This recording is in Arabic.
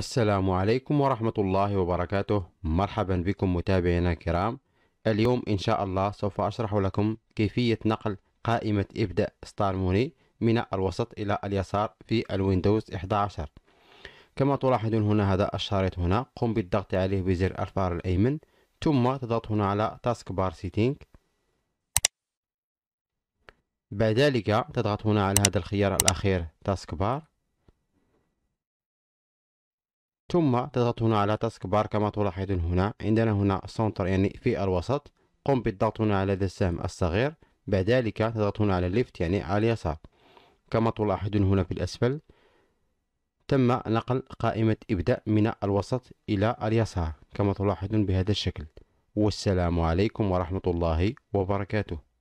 السلام عليكم ورحمة الله وبركاته مرحبا بكم متابعينا الكرام اليوم إن شاء الله سوف أشرح لكم كيفية نقل قائمة ابدأ ستار موني من الوسط إلى اليسار في الويندوز 11 كما تلاحظون هنا هذا الشريط هنا قم بالضغط عليه بزر الفار الأيمن ثم تضغط هنا على تاسك بار سيتينج بعد ذلك تضغط هنا على هذا الخيار الأخير تاسك بار ثم تضغط هنا على تاسك بار كما تلاحظون هنا عندنا هنا سنتر يعني في الوسط قم بالضغط هنا على هذا السهم الصغير بعد ذلك تضغط هنا على الليفت يعني على اليسار كما تلاحظون هنا في الأسفل تم نقل قائمة إبداء من الوسط إلى اليسار كما تلاحظون بهذا الشكل والسلام عليكم ورحمة الله وبركاته